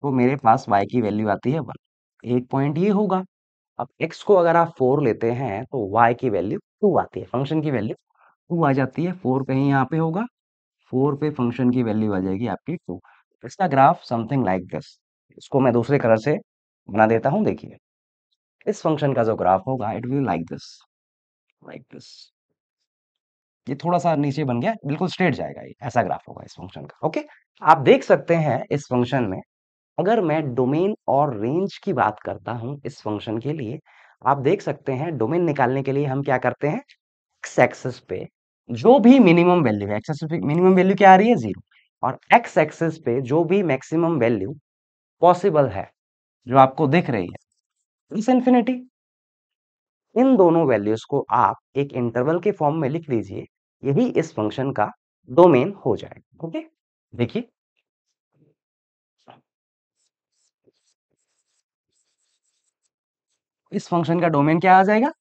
तो मेरे पास वाई की वैल्यू आती है वन एक पॉइंट ये होगा अब x को अगर आप फोर लेते हैं तो y की वैल्यू टू आती है फंक्शन की वैल्यू टू आ जाती है फोर कहीं यहाँ पे होगा फोर पे फंक्शन की वैल्यू आ जाएगी आपकी टू तो इसका ग्राफ समथिंग लाइक दस इसको मैं दूसरे कलर से बना देता हूँ देखिए इस फंक्शन का जो ग्राफ होगा it will like this like this ये थोड़ा सा नीचे बन गया बिल्कुल स्ट्रेट जाएगा ये ऐसा ग्राफ होगा इस फंक्शन का ओके आप देख सकते हैं इस फंक्शन में अगर मैं डोमेन और रेंज की बात करता हूं इस फंक्शन के लिए, आप देख सकते हैं डोमेन निकालने के लिए हम क्या करते हैं, एक्स एक्सेस पे जो भी मिनिमम वैल्यू है, एक्सेस पे मिनिमम वैल्यू क्या आ रही है जीरो और एक्स एक्सेस पे जो भी मैक्सिमम वैल्यू पॉसिबल है, जो आपको दिख रही है, इट्स इन्फिनिटी। इन दोनों वैल्यूज़ को आप एक इंटरवल के फॉर्म में लिख दीजिए, यही इस फंक्शन का डोमेन हो जाएगा, ओके? देखिए इस फंक्शन का डोमेन क्या आ जाएगा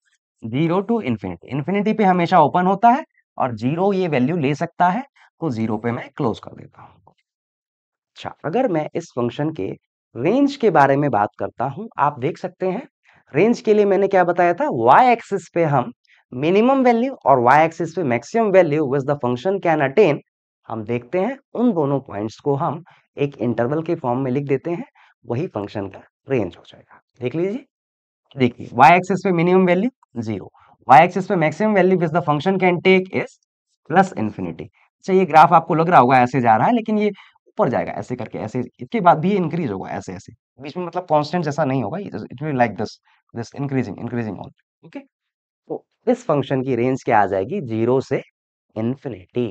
जीरो टू इन्फिनिटी इन्फिनिटी पे हमेशा ओपन होता है और जीरो ये वैल्यू ले सकता है तो जीरो पे मैं क्लोज कर देता हूँ अच्छा अगर मैं इस फंक्शन के रेंज के बारे में बात करता हूँ आप देख सकते हैं रेंज के लिए मैंने क्या बताया था वाई एक्सिस पे हम मिनिमम वैल्यू और वाई एक्सिस पे maximum value which the function can attain हम देखते हैं उन दोनों पॉइंट्स को हम एक इंटरवल के फॉर्म में लिख देते हैं वही फंक्शन का रेंज हो जाएगा देख लीजिए देखिए y एक्सिस पे minimum value zero y axis पे maximum value which the function can take is plus infinity अच्छा ये ग्राफ आपको लग रहा होगा ऐसे जा रहा है लेकिन ये ऊपर जाएगा ऐसे करके ऐसे इसके बाद भी इंक्रीज होगा ऐसे ऐसे बीच में मतलब कॉन्स्टेंट जैसा नहीं होगा it will like this this increasing increasing all okay तो इस फंक्शन की रेंज क्या आ जाएगी जीरो से infinity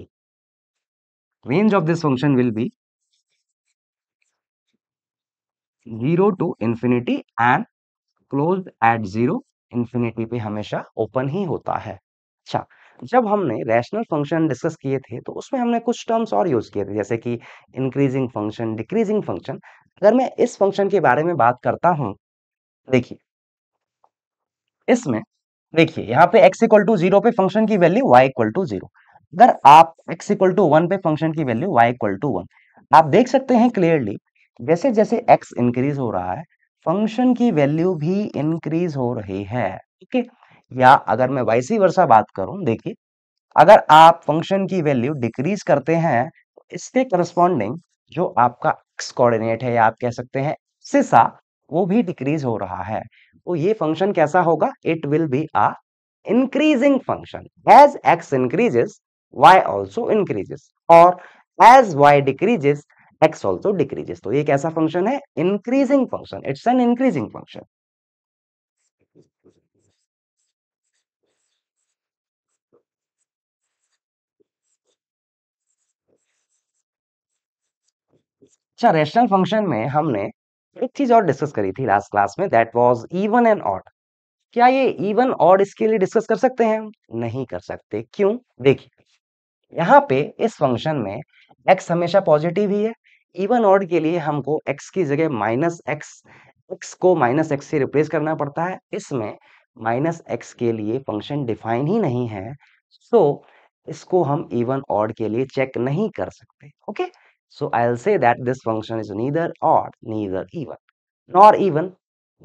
range of this function will be zero to infinity and close at zero infinity पे हमेशा ओपन ही होता है अच्छा जब हमने रैशनल फंक्शन डिस्कस किए थे तो उसमें हमने कुछ टर्म्स और यूज किए थे जैसे कि इंक्रीजिंग फंक्शन डिक्रीजिंग फंक्शन अगर मैं इस फंक्शन के बारे में बात करता हूं देखिए इसमें देखिए यहाँ पे x इक्वल टू जीरो पे फंक्शन की value y equal to zero अगर आप x इक्वल टू वन पे फंक्शन की value y equal to one आप देख सकते हैं क्लियरली जैसे जैसे x इंक्रीज हो रहा है फंक्शन की वैल्यू भी इंक्रीज हो रही है ठीक है या अगर मैं वाइसी वर्षा बात करूं देखिए अगर आप फंक्शन की वैल्यू डिक्रीज करते हैं तो इसके करस्पॉन्डिंग जो आपका एक्स कोऑर्डिनेट है या आप कह सकते हैं सिसा वो भी डिक्रीज हो रहा है तो ये फंक्शन कैसा होगा it will be a increasing function as x increases y also increases और as y decreases x also decreases तो ये कैसा फंक्शन है increasing function it's an increasing function अच्छा रेशनल फंक्शन में हमने एक चीज और डिस्कस करी थी लास्ट क्लास में that was even and odd क्या ये इवन ऑड इसके लिए डिस्कस कर सकते हैं नहीं कर सकते क्यों देखिए यहाँ पे इस फंक्शन में एक्स हमेशा पॉजिटिव ही है इवन ऑड के लिए हमको एक्स की जगह माइनस एक्स एक्स को माइनस एक्स से रिप्लेस करना पड़ता है इसमें माइनस एक्स के लिए फंक्शन डिफाइन ही नहीं है सो so, इसको हम इवन ऑड के लिए चेक नहीं कर सकते okay so I'll say that this function is neither odd neither even nor even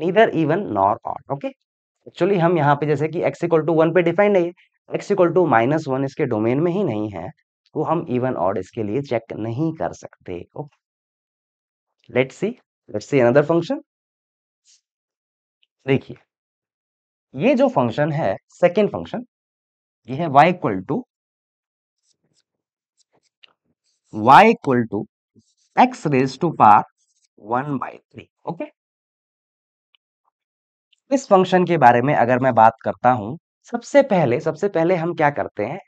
neither even nor odd okay actually हम यहाँ पे जैसे कि एक्स इक्वल टू वन पे डिफाइन नहीं है x equal to minus one इसके domain में ही नहीं है को हम इवन ऑड इसके लिए चेक नहीं कर सकते let see let see another function देखिए ये जो फंक्शन है सेकेंड फंक्शन ये है y equal to y equal to x raise to power one by three okay इस फंक्शन के बारे में अगर मैं बात करता हूं सबसे पहले सबसे पहले हम क्या करते हैं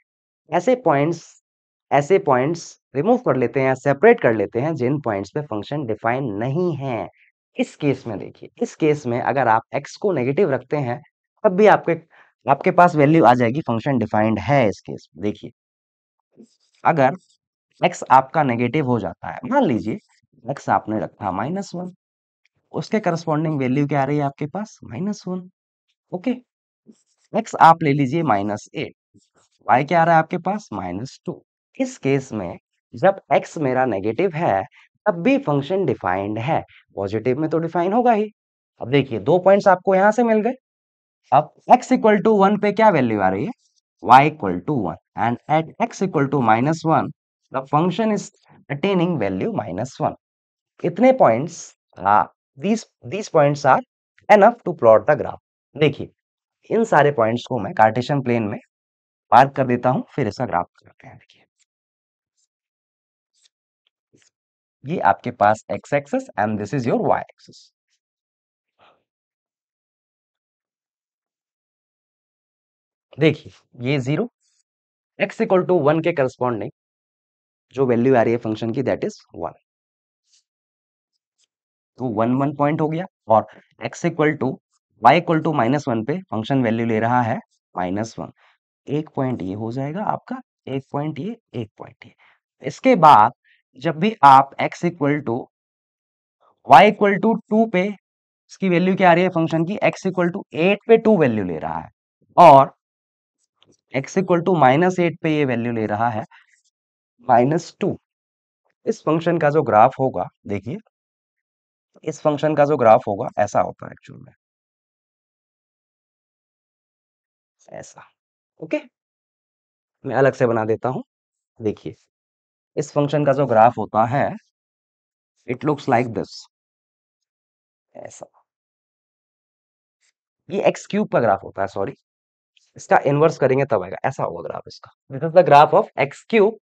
ऐसे पॉइंट्स ऐसे पॉइंट्स रिमूव कर लेते हैं या सेपरेट कर लेते हैं जिन पॉइंट्स पे फंक्शन डिफाइन नहीं है इस केस में देखिए इस केस में अगर आप एक्स को नेगेटिव रखते हैं तब भी आपके आपके पास वैल्यू आ जाएगी फंक्शन डिफाइंड है इस केस में देखिए अगर एक्स आपका नेगेटिव हो जाता है मान लीजिए एक्स आपने रखा माइनस वन उसके करस्पॉन्डिंग वैल्यू क्या आ रही है आपके पास माइनस वन ओके एक्स आप ले लीजिए माइनस एट वाई क्या आ रहा है आपके पास माइनस टू इस केस में जब एक्स मेरा नेगेटिव है तब भी फंक्शन डिफाइंड है पॉजिटिव में तो डिफाइन होगा ही अब देखिए दो पॉइंट्स आपको यहां से मिल गए अब x इक्वल टू वन पे क्या वैल्यू आ रही है y equal to one and at x equal to minus one the function is attaining value minus one इतने points these these points are enough to plot the graph देखिए इन सारे points को मैं कार्टेशियन प्लेन में park कर देता हूं फिर इसका ग्राफ करते हैं देखिए ये आपके पास x axis and this is your y axis देखिए ये zero x equal to one के करस्पॉन्डिंग जो वैल्यू आ रही है फंक्शन की दैट इज वन तो वन वन पॉइंट हो गया और x equal to y equal to minus one पे फंक्शन वैल्यू ले रहा है माइनस वन एक पॉइंट ये हो जाएगा आपका एक पॉइंट ये एक पॉइंट ये इसके बाद जब भी आप x equal to y equal to two पे इसकी वैल्यू क्या आ रही है फंक्शन की x इक्वल टू एट पे टू वैल्यू ले रहा है और x equal to minus eight पे ये वैल्यू ले रहा है माइनस टू इस फंक्शन का जो ग्राफ होगा देखिए इस फंक्शन का जो ग्राफ होगा ऐसा होता है एक्चुअल में ऐसा ओके मैं अलग से बना देता हूं देखिए इस फंक्शन का जो ग्राफ होता है इट लुक्स लाइक दिस ऐसा ये एक्स क्यूब का ग्राफ होता है सॉरी इसका इनवर्स करेंगे तब आएगा ऐसा होगा ग्राफ इसका this is the graph of x cube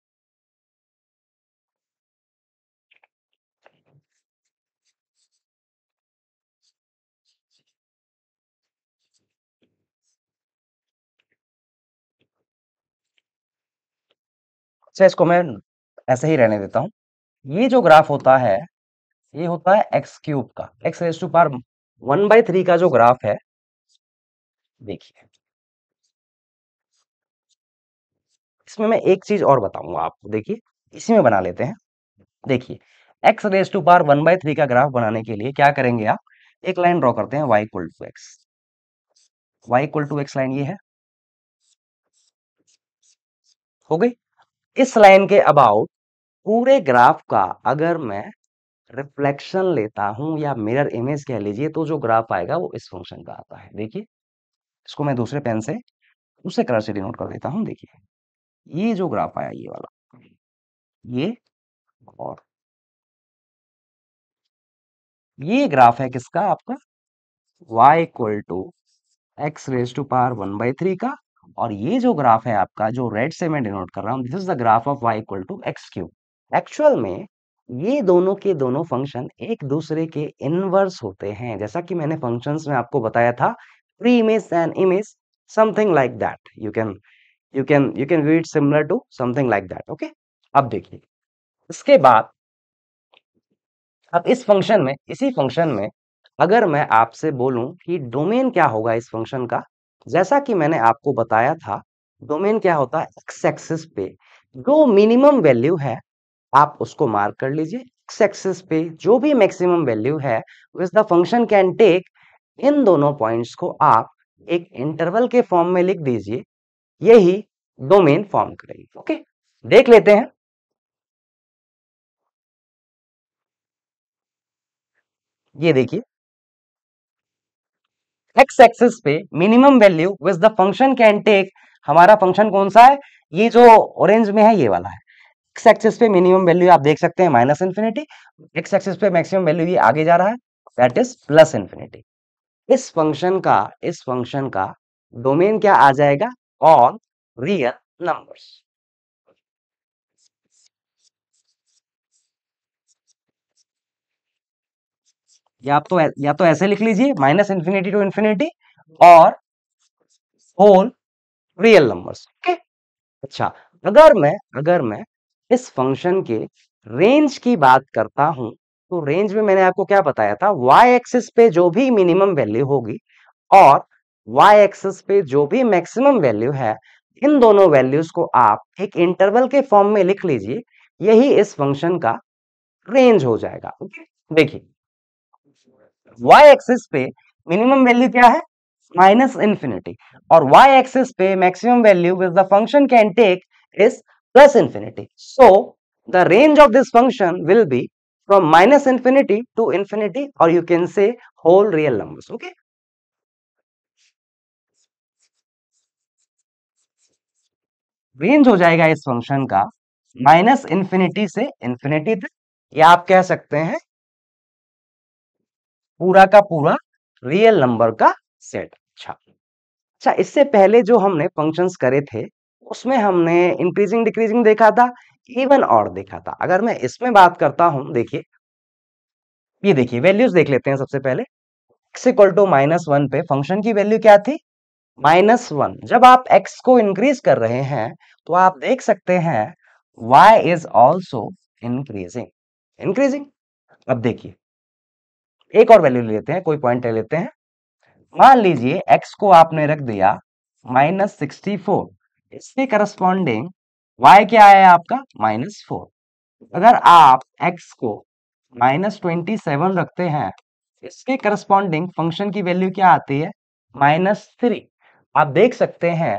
अच्छा इसको मैं ऐसे ही रहने देता हूं ये जो ग्राफ होता है ये होता है एक्स क्यूब का x raise to power one by three का जो ग्राफ है देखिए इसमें मैं एक चीज और बताऊंगा आपको देखिए इसी में बना लेते हैं देखिए x raise to power one by three का ग्राफ बनाने के लिए क्या करेंगे आप एक लाइन ड्रॉ करते हैं y equal to x y equal to x line ये है हो गई इस लाइन के अबाउट पूरे ग्राफ का अगर मैं रिफ्लेक्शन लेता हूं या मिरर इमेज कह लीजिए तो जो ग्राफ आएगा वो इस फंक्शन का आता है देखिए इसको मैं दूसरे पेन से उसे कलर से डिनोट कर देता हूं देखिए ये जो ग्राफ आया ये वाला ये और ये ग्राफ है किसका आपका y equal to x raise to power one by three का और ये जो ग्राफ है आपका जो रेड से मैं डिनोट कर रहा हूँ this is the graph of y equal to x cube actual में ये दोनों के दोनों फंक्शन एक दूसरे के इनवर्स होते हैं जैसा कि मैंने फंक्शन में आपको बताया था pre image and image something like that you can you can you can read similar to something like that okay अब देखिए इसके बाद अब इस फंक्शन में इसी फंक्शन में अगर मैं आपसे बोलूं कि डोमेन क्या होगा इस फंक्शन का जैसा कि मैंने आपको बताया था डोमेन क्या होता है एक्स एक्सिस पे जो मिनिमम वैल्यू है आप उसको मार्क कर लीजिए एक्स एक्सिस पे जो भी मैक्सिमम वैल्यू है which the function can take इन दोनों पॉइंट्स को आप एक इंटरवल के फॉर्म में लिख दीजिए यही डोमेन फॉर्म करेगी ओके देख लेते हैं ये देखिए एक्स एक्सिस पे minimum value with the function can take हमारा फंक्शन कौन सा है ये जो ऑरेंज में है ये वाला है एक्स एक्सेस पे मिनिमम वैल्यू आप देख सकते हैं माइनस इन्फिनिटी एक्स एक्सेस पे मैक्सिमम वैल्यू ये आगे जा रहा है दैट इज प्लस इन्फिनिटी इस फंक्शन का इस फंक्शन का डोमेन क्या आ जाएगा ऑन रियल नंबर्स या तो या तो ऐसे लिख लीजिए माइनस इन्फिनिटी टू इन्फिनिटी और होल रियल नंबर्स ओके अच्छा अगर मैं अगर मैं इस फंक्शन के रेंज की बात करता हूं तो रेंज में मैंने आपको क्या बताया था वाई एक्सिस पे जो भी मिनिमम वैल्यू होगी और वाई एक्सिस पे जो भी मैक्सिमम वैल्यू है इन दोनों वैल्यूज को आप एक इंटरवल के फॉर्म में लिख लीजिए यही इस फंक्शन का रेंज हो जाएगा ओके देखिए वाई एक्सिस पे मिनिमम वैल्यू क्या है माइनस इन्फिनिटी और वाई एक्सिस पे maximum value with the function can take is plus infinity. So, the range of this function will be from minus infinity to infinity or you can say whole real numbers. Okay. Range हो जाएगा इस function का minus infinity से infinity तक या आप कह सकते हैं पूरा का पूरा रियल नंबर का सेट अच्छा अच्छा इससे पहले जो हमने फंक्शंस करे थे उसमें हमने इंक्रीजिंग डिक्रीजिंग देखा था इवन और देखा था अगर मैं इसमें बात करता हूं देखिए ये देखिए वैल्यूज देख लेते हैं सबसे पहले x equal to minus one पे फंक्शन की वैल्यू क्या थी माइनस वन जब आप एक्स को इंक्रीज कर रहे हैं तो आप देख सकते हैं y is also increasing increasing अब देखिए एक और वैल्यू ले लेते हैं कोई पॉइंट ले लेते हैं मान लीजिए एक्स को आपने रख दिया माइनस सिक्सटी फोर इसके करस्पॉन्डिंग y क्या है आपका माइनस फोर अगर आप x को माइनस ट्वेंटी सेवन रखते हैं इसके करस्पॉन्डिंग फंक्शन की वैल्यू क्या आती है माइनस थ्री आप देख सकते हैं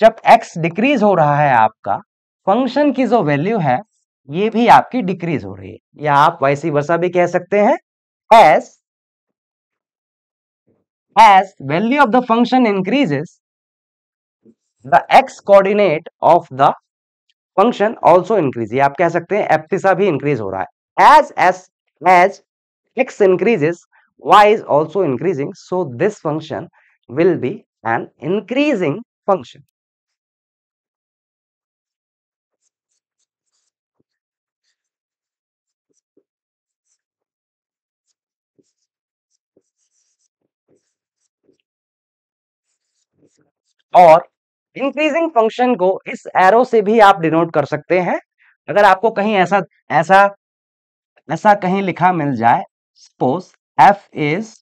जब x डिक्रीज हो रहा है आपका फंक्शन की जो वैल्यू है ये भी आपकी डिक्रीज हो रही है या आप वैसी वर्षा भी कह सकते हैं as as value of the function increases the x coordinate of the function also increase आप कह सकते हैं एप्सिसा भी इंक्रीज हो रहा है as as as x increases y is also increasing so this function will be an increasing function और increasing function को इस एरो से भी आप डिनोट कर सकते हैं अगर आपको कहीं ऐसा ऐसा ऐसा कहीं लिखा मिल जाए सपोज एफ इज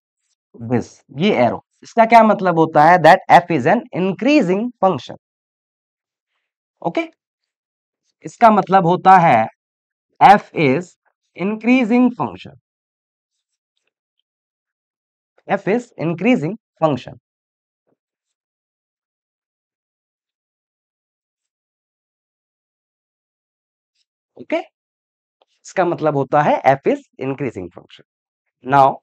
दिस ये एरो इसका क्या मतलब होता है that f is an increasing function okay इसका मतलब होता है f is increasing function f is increasing function okay इसका मतलब होता है f is increasing function now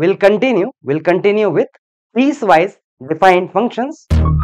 will continue will continue with piecewise defined functions